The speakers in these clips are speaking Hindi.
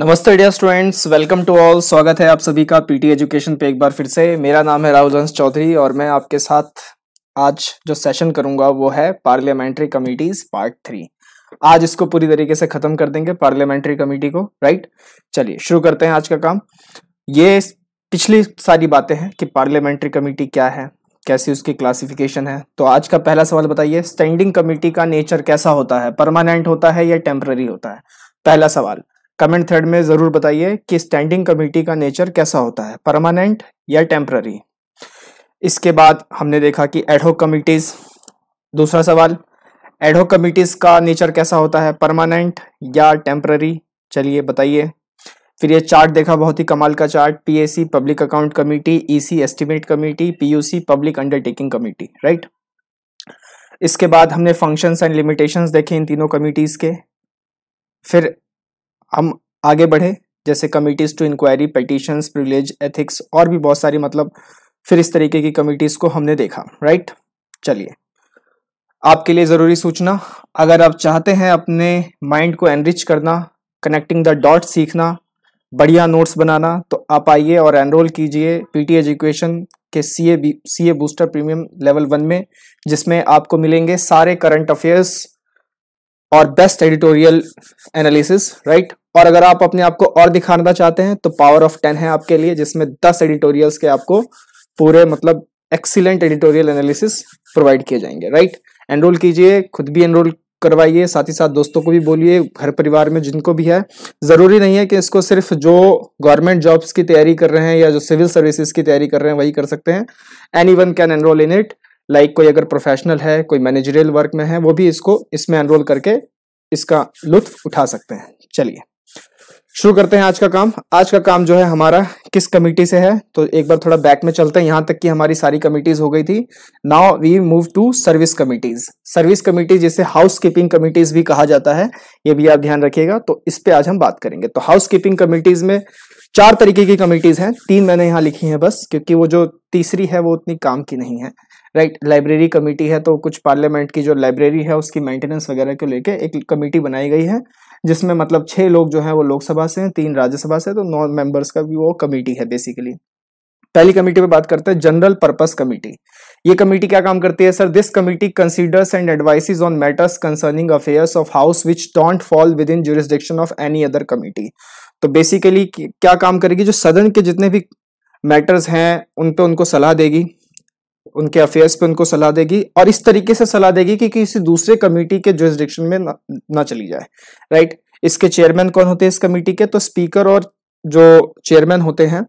नमस्ते dear students welcome to all स्वागत है आप सभी का पीटी एजुकेशन पे एक बार फिर से मेरा नाम है राहुल हंस चौधरी और मैं आपके साथ आज जो सेशन करूंगा वो है पार्लियामेंट्री कमिटीज पार्ट थ्री आज इसको पूरी तरीके से खत्म कर देंगे पार्लियामेंट्री कमेटी को राइट चलिए शुरू करते हैं आज का काम ये पिछली सारी बातें हैं कि पार्लियामेंट्री कमेटी क्या है कैसी उसकी क्लासिफिकेशन है तो आज का पहला सवाल बताइए स्टैंडिंग कमेटी का नेचर कैसा होता है परमानेंट होता है या टेम्पररी होता है पहला सवाल कमेंट थ्रेड में ज़रूर बताइए कि स्टैंडिंग कमेटी का नेचर कैसा होता है परमानेंट या टेम्प्ररी इसके बाद हमने देखा कि एडहोक कमिटीज़ दूसरा सवाल एडहोक कमिटीज़ का नेचर कैसा होता है परमानेंट या टेम्प्ररी चलिए बताइए फिर ये चार्ट देखा बहुत ही कमाल का chart PAC public account committee EC estimate committee PUC public undertaking committee right इसके बाद हमने फंक्शंस एंड लिमिटेशंस देखे इन तीनों कमिटीज़ के फिर हम आगे बढ़े जैसे committees to inquiry petition privilege ethics और भी बहुत सारी मतलब फिर इस तरीके की कमिटीज़ को हमने देखा राइट चलिए आपके लिए ज़रूरी सूचना अगर आप चाहते हैं अपने माइंड को एनरिच करना कनेक्टिंग द डॉट सीखना बढ़िया नोट्स बनाना तो आप आइए और एनरोल कीजिए पीटी एजुकेशन के C A B C A booster premium level one में जिसमें आपको मिलेंगे सारे करंट अफेयर्स और बेस्ट एडिटोरियल एनालिसिस राइट और अगर आप अपने आप को और दिखाना चाहते हैं तो पावर ऑफ टेन है आपके लिए जिसमें दस एडिटोरियल्स के आपको पूरे मतलब एक्सीलेंट एडिटोरियल एनालिसिस प्रोवाइड किए जाएंगे राइट एनरोल कीजिए खुद भी एनरोल करवाइए साथ ही साथ दोस्तों को भी बोलिए घर परिवार में जिनको भी है ज़रूरी नहीं है कि इसको सिर्फ जो गवर्नमेंट जॉब्स की तैयारी कर रहे हैं या जो सिविल सर्विसेज की तैयारी कर रहे हैं वही कर सकते हैं anyone can enrol in it like like कोई अगर प्रोफेशनल है कोई मैनेजरियल वर्क में है वो भी इसको इसमें एनरोल करके इसका लुत्फ उठा सकते हैं चलिए शुरू करते हैं आज का काम आज का काम जो है हमारा किस कमिटी से है तो एक बार थोड़ा बैक में चलते हैं यहाँ तक कि हमारी सारी कमिटीज हो गई थी now we move to service committees service committee जिसे हाउस कीपिंग कमिटीज भी कहा जाता है ये भी आप ध्यान रखिएगा तो इस पर आज हम बात करेंगे तो हाउस कीपिंग कमिटीज में चार तरीके की कमेटीज हैं तीन मैंने यहाँ लिखी हैं बस क्योंकि वो जो तीसरी है वो उतनी काम की नहीं है राइट लाइब्रेरी कमेटी है तो कुछ पार्लियामेंट की जो लाइब्रेरी है उसकी मेंटेनेंस वगैरह को लेके एक कमेटी बनाई गई है जिसमें मतलब छः लोग जो है वो लोकसभा से हैं तीन राज्यसभा से तो नौ मेंबर्स का भी वो कमेटी है बेसिकली पहली कमेटी पे बात करते हैं जनरल पर्पस कमेटी ये कमेटी क्या काम करती है sir this committee considers and advises on matters concerning affairs of house which don't fall within jurisdiction of any other committee तो बेसिकली क्या काम करेगी जो सदन के जितने भी मैटर्स हैं उन पे उनको सलाह देगी उनके अफेयर्स पे उनको सलाह देगी और इस तरीके से सलाह देगी कि किसी दूसरे कमेटी के जोरिस्डिक्शन में ना, ना चली जाए राइट इसके चेयरमैन कौन होते हैं इस कमेटी के तो स्पीकर और जो चेयरमैन होते हैं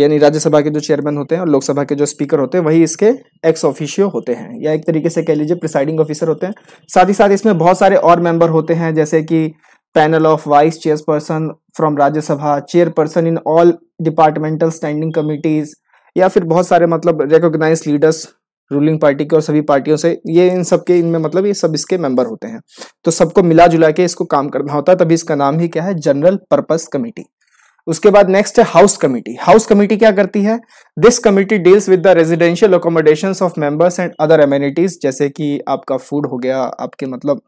यानी राज्यसभा के जो चेयरमैन होते हैं और लोकसभा के जो स्पीकर होते हैं वही इसके एक्स ऑफिशियो होते हैं या एक तरीके से कह लीजिए प्रिसाइडिंग ऑफिसर होते हैं साथ ही साथ इसमें बहुत सारे और मेंबर होते हैं जैसे कि panel of vice chairperson from Rajya Sabha chairperson in all departmental standing committees या फिर बहुत सारे मतलब रिकोगनाइज लीडर्स रूलिंग पार्टी के और सभी पार्टियों से ये इन सब के इनमें मतलब ये सब इसके मेंबर होते हैं तो सबको मिला जुला के इसको काम करना होता है तभी इसका नाम ही क्या है जनरल पर्पस कमेटी उसके बाद नेक्स्ट है हाउस कमेटी हाउस कमेटी क्या करती है this committee deals with the residential accommodation of members and other amenities जैसे कि आपका फूड हो गया आपके मतलब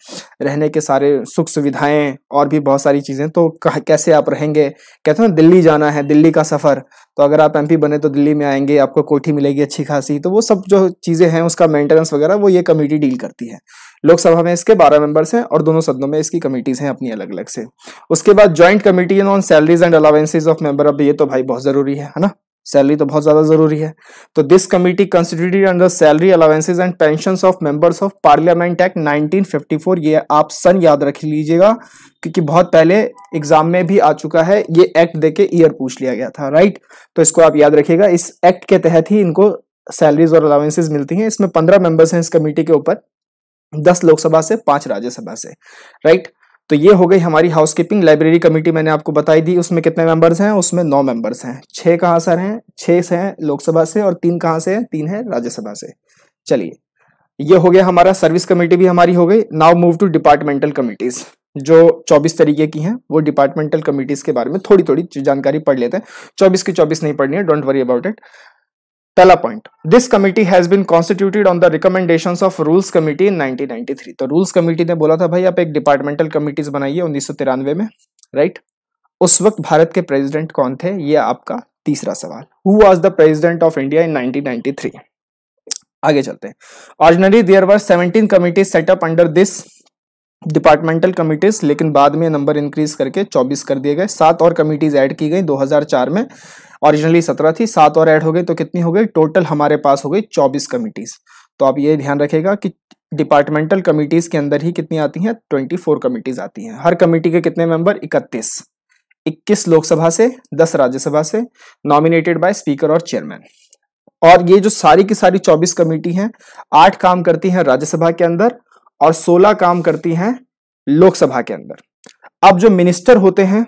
रहने के सारे सुख सुविधाएं और भी बहुत सारी चीज़ें तो कैसे आप रहेंगे कहते हैं ना दिल्ली जाना है दिल्ली का सफ़र तो अगर आप एमपी बने तो दिल्ली में आएंगे आपको कोठी मिलेगी अच्छी खासी तो वो सब जो चीज़ें हैं उसका मेंटेनेंस वगैरह वो ये कमेटी डील करती है लोकसभा में इसके बारह मेंबर्स हैं और दोनों सदनों में इसकी कमेटीज हैं अपनी अलग अलग से उसके बाद joint committee on salaries and allowances of member अब ये तो भाई बहुत जरूरी है ना सैलरी तो बहुत ज्यादा जरूरी है तो this committee constituted under salary allowances and pension of members of parliament act 1954 ये आप सन याद रख लीजिएगा क्योंकि बहुत पहले एग्जाम में भी आ चुका है ये एक्ट देके ईयर पूछ लिया गया था राइट तो इसको आप याद रखिएगा इस एक्ट के तहत ही इनको सैलरीज और अलावेंसेज मिलती हैं इसमें पंद्रह मेंबर्स हैं इस कमेटी के ऊपर दस लोकसभा से पांच राज्यसभा से राइट तो ये हो गई हमारी हाउस कीपिंग लाइब्रेरी कमेटी मैंने आपको बताई दी उसमें कितने मेंबर्स हैं उसमें नौ मेंबर्स हैं छह कहाँ सर हैं छह से हैं लोकसभा से और तीन कहाँ से हैं तीन है राज्यसभा से चलिए ये हो गया हमारा सर्विस कमेटी भी हमारी हो गई now move to departmental committees जो 24 तरीके की हैं वो डिपार्टमेंटल कमेटीज के बारे में थोड़ी थोड़ी जानकारी पढ़ लेते हैं 24 की 24 नहीं पढ़नी है डोंट वरी अबाउट इट पहला point this committee has been constituted on the recommendation of rules committee in 1993 तो रूल्स कमिटी ने बोला था भाई आप एक डिपार्टमेंटल कमिटीज बनाइए उन्नीस में राइट right? उस वक्त भारत के प्रेसिडेंट कौन थे ये आपका तीसरा सवाल who was the president of India in nineteen आगे चलते हैं ordinary there were 17 committees set up under this departmental committees लेकिन बाद में नंबर इंक्रीज करके 24 कर दिए गए सात और कमिटीज ऐड की गई 2004 में ओरिजिनली 17 थी सात और ऐड हो गई तो कितनी हो गई टोटल हमारे पास हो गई 24 कमिटीज तो आप ये ध्यान रखेगा कि डिपार्टमेंटल कमिटीज के अंदर ही कितनी आती हैं 24 कमिटीज आती हैं हर कमेटी के कितने मेंबर 31 21 लोकसभा से 10 राज्यसभा से नॉमिनेटेड बाय स्पीकर और चेयरमैन और ये जो सारी की सारी 24 कमेटी हैं आठ काम करती हैं राज्यसभा के अंदर और 16 काम करती हैं लोकसभा के अंदर अब जो मिनिस्टर होते हैं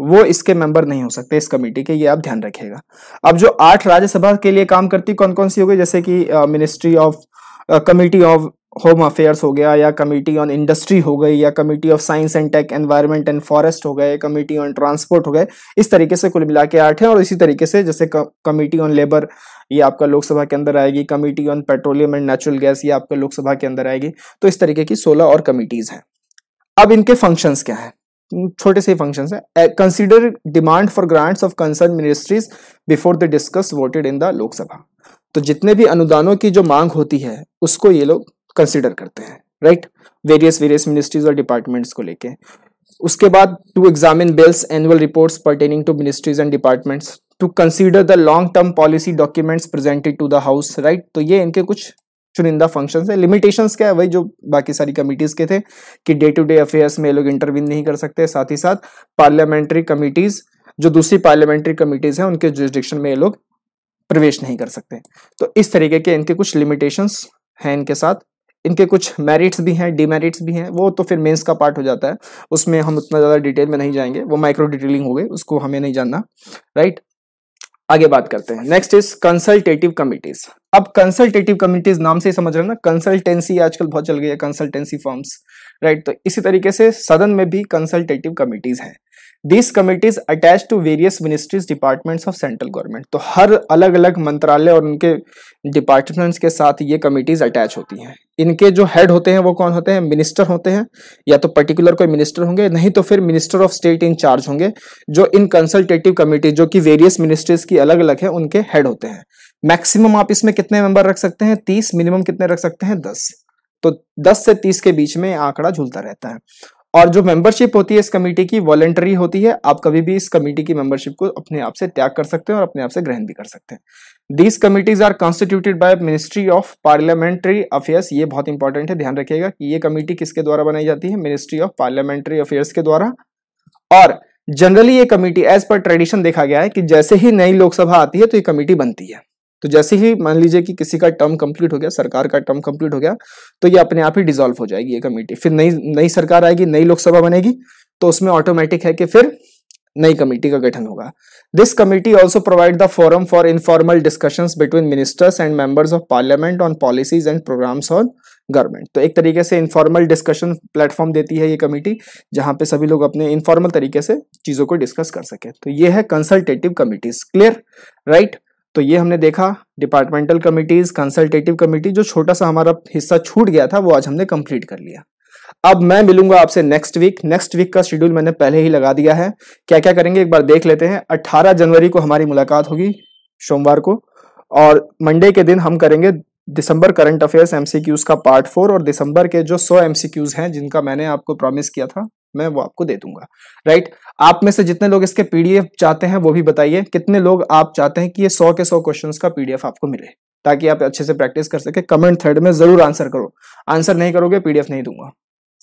वो इसके मेंबर नहीं हो सकते इस कमेटी के ये आप ध्यान रखिएगा अब जो आठ राज्यसभा के लिए काम करती कौन कौन सी हो गई जैसे कि ministry of committee of home affairs हो गया या कमेटी ऑन इंडस्ट्री हो गई या committee of science and tech environment and forest हो गए कमेटी ऑन ट्रांसपोर्ट हो गए इस तरीके से कुल मिला के आठ है और इसी तरीके से जैसे कमेटी ऑन लेबर ये आपका लोकसभा के अंदर आएगी committee on petroleum and natural gas ये आपका लोकसभा के अंदर आएगी तो इस तरीके की सोलह और कमिटीज हैं अब इनके फंक्शंस क्या है छोटे से फंक्शन है consider demand for grants of concern ministries before the discuss voted in the Lok Sabha तो जितने भी अनुदानों की जो मांग होती है उसको ये लोग कंसिडर करते हैं राइट वेरियस वेरियस मिनिस्ट्रीज और डिपार्टमेंट्स को लेके उसके बाद to examine bills annual reports pertaining to ministries and departments to consider the long term policy documents presented to the house right तो ये इनके कुछ चुनिंदा फंक्शंस है लिमिटेशंस क्या है वही जो बाकी सारी कमिटीज के थे कि डे टू डे अफेयर्स में लोग इंटरवीन नहीं कर सकते साथ ही साथ पार्लियामेंट्री कमिटीज जो दूसरी पार्लियामेंट्री कमिटीज हैं उनके जुरिस्डिक्शन में ये लोग प्रवेश नहीं कर सकते तो इस तरीके के इनके कुछ लिमिटेशंस हैं इनके साथ इनके कुछ मेरिट्स भी हैं डीमेरिट्स भी हैं वो तो फिर मेंस का पार्ट हो जाता है उसमें हम उतना ज़्यादा डिटेल में नहीं जाएंगे वो माइक्रो डिटेलिंग हो गई उसको हमें नहीं जानना राइट आगे बात करते हैं नेक्स्ट इज कंसल्टेटिव कमिटीज अब कंसल्टेटिव कमिटीज नाम से ही समझ रहे ना कंसल्टेंसी आजकल बहुत चल गई है कंसल्टेंसी फॉर्म्स राइट तो इसी तरीके से सदन में भी कंसल्टेटिव कमिटीज हैं this committees attach to various ministries departments of central government तो हर अलग अलग मंत्रालय और उनके डिपार्टमेंट्स के साथ ये कमेटीज अटैच होती हैं इनके जो हेड होते हैं वो कौन होते हैं मिनिस्टर होते हैं या तो पर्टिकुलर कोई मिनिस्टर होंगे नहीं तो फिर मिनिस्टर ऑफ स्टेट इंचार्ज होंगे जो इन कंसल्टेटिव कमिटी जो कि वेरियस मिनिस्ट्रीज की अलग अलग है उनके हेड होते हैं मैक्सिमम आप इसमें कितने मेंबर रख सकते हैं तीस मिनिमम कितने रख सकते हैं दस तो दस से तीस के बीच में आंकड़ा झूलता रहता है और जो मेंबरशिप होती है इस कमेटी की वॉलेंटरी होती है आप कभी भी इस कमेटी की मेंबरशिप को अपने आप से त्याग कर सकते हैं और अपने आप से ग्रहण भी कर सकते हैं these committees are constituted by ministry of parliamentary affairs ये बहुत इंपॉर्टेंट है ध्यान रखिएगा कि ये कमेटी किसके द्वारा बनाई जाती है मिनिस्ट्री ऑफ पार्लियामेंट्री अफेयर्स के द्वारा और जनरली ये कमेटी एज पर ट्रेडिशन देखा गया है कि जैसे ही नई लोकसभा आती है तो ये कमेटी बनती है तो जैसे ही मान लीजिए कि किसी का टर्म कंप्लीट हो गया सरकार का टर्म कंप्लीट हो गया तो ये अपने आप ही डिजोल्व हो जाएगी ये कमेटी फिर नई नई सरकार आएगी नई लोकसभा बनेगी तो उसमें ऑटोमेटिक है कि फिर नई कमेटी का गठन होगा this committee also provide the forum for informal discussion between ministers and members of parliament on policies and programmes on government तो एक तरीके से इनफॉर्मल डिस्कशन प्लेटफॉर्म देती है ये कमेटी जहां पे सभी लोग अपने इनफॉर्मल तरीके से चीजों को डिस्कस कर सके तो ये है कंसल्टेटिव कमिटीज क्लियर राइट तो ये हमने देखा डिपार्टमेंटल कमिटीज कंसल्टेटिव कमिटी जो छोटा सा हमारा हिस्सा छूट गया था वो आज हमने कंप्लीट कर लिया अब मैं मिलूंगा आपसे नेक्स्ट वीक नेक्स्ट वीक का शेड्यूल मैंने पहले ही लगा दिया है क्या क्या करेंगे एक बार देख लेते हैं 18 जनवरी को हमारी मुलाकात होगी सोमवार को और मंडे के दिन हम करेंगे दिसंबर करंट अफेयर्स एमसीक्यूज का पार्ट फोर और दिसंबर के जो सौ एमसीक्यूज हैं जिनका मैंने आपको प्रॉमिस किया था मैं वो आपको दे दूंगा राइट आप में से जितने लोग इसके पीडीएफ चाहते हैं वो भी बताइए कितने लोग आप चाहते हैं कि ये सौ के सौ क्वेश्चंस का पीडीएफ आपको मिले ताकि आप अच्छे से प्रैक्टिस कर सके कमेंट थ्रेड में जरूर आंसर करो आंसर नहीं करोगे पीडीएफ नहीं दूंगा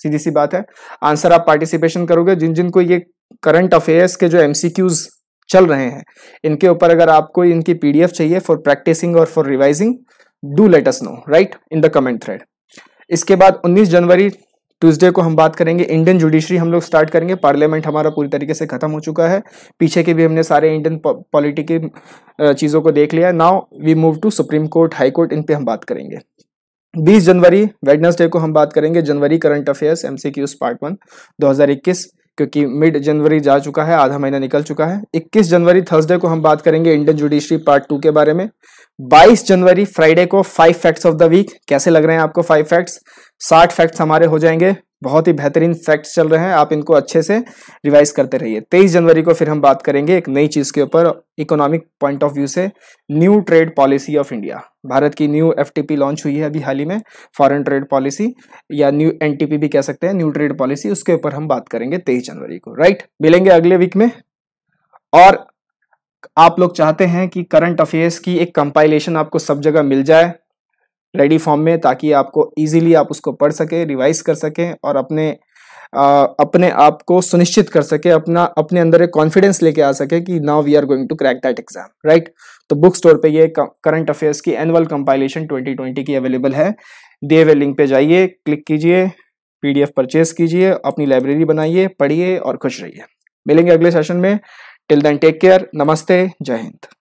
सीधी सी बात है आंसर आप पार्टिसिपेशन करोगे जिन जिनको ये करंट अफेयर्स के जो एमसीक्यूज चल रहे हैं इनके ऊपर अगर आपको इनकी पीडीएफ चाहिए फॉर प्रैक्टिसिंग और for revising do let us know right in the comment thread इसके बाद 19 जनवरी ट्यूसडे को हम बात करेंगे इंडियन जुडिशरी हम लोग स्टार्ट करेंगे पार्लियामेंट हमारा पूरी तरीके से खत्म हो चुका है पीछे के भी हमने सारे इंडियन पॉलिटिकल चीज़ों को देख लिया now we move to supreme court high court इन पे हम बात करेंगे 20 जनवरी वेडनेसडे को हम बात करेंगे जनवरी current affairs MCQs part one दो क्योंकि मिड जनवरी जा चुका है आधा महीना निकल चुका है 21 जनवरी थर्सडे को हम बात करेंगे इंडियन जुडिशरी पार्ट टू के बारे में 22 जनवरी फ्राइडे को five facts of the week कैसे लग रहे हैं आपको फाइव फैक्ट्स साठ फैक्ट्स हमारे हो जाएंगे बहुत ही बेहतरीन फैक्ट्स चल रहे हैं आप इनको अच्छे से रिवाइज करते रहिए तेईस जनवरी को फिर हम बात करेंगे एक नई चीज़ के ऊपर इकोनॉमिक पॉइंट ऑफ व्यू से new trade policy of India Bharat की न्यू एफटीपी लॉन्च हुई है अभी हाल ही में फॉरेन ट्रेड पॉलिसी या न्यू एनटीपी भी कह सकते हैं न्यू ट्रेड पॉलिसी उसके ऊपर हम बात करेंगे तेईस जनवरी को राइट मिलेंगे अगले वीक में और आप लोग चाहते हैं कि करंट अफेयर्स की एक कंपाइलेशन आपको सब जगह मिल जाए रेडी फॉर्म में ताकि आपको इजीली आप उसको पढ़ सकें रिवाइज कर सकें और अपने आ, अपने आप को सुनिश्चित कर सके अपना अपने अंदर एक कॉन्फिडेंस लेके आ सके कि now we are going to crack that exam right तो बुक स्टोर पे ये करंट अफेयर्स की एनुअल कंपाइलेशन 2020 की अवेलेबल है दिए हुए लिंक पे जाइए क्लिक कीजिए पीडीएफ परचेज कीजिए अपनी लाइब्रेरी बनाइए पढ़िए और खुश रहिए मिलेंगे अगले सेशन में टिल देन टेक केयर नमस्ते जय हिंद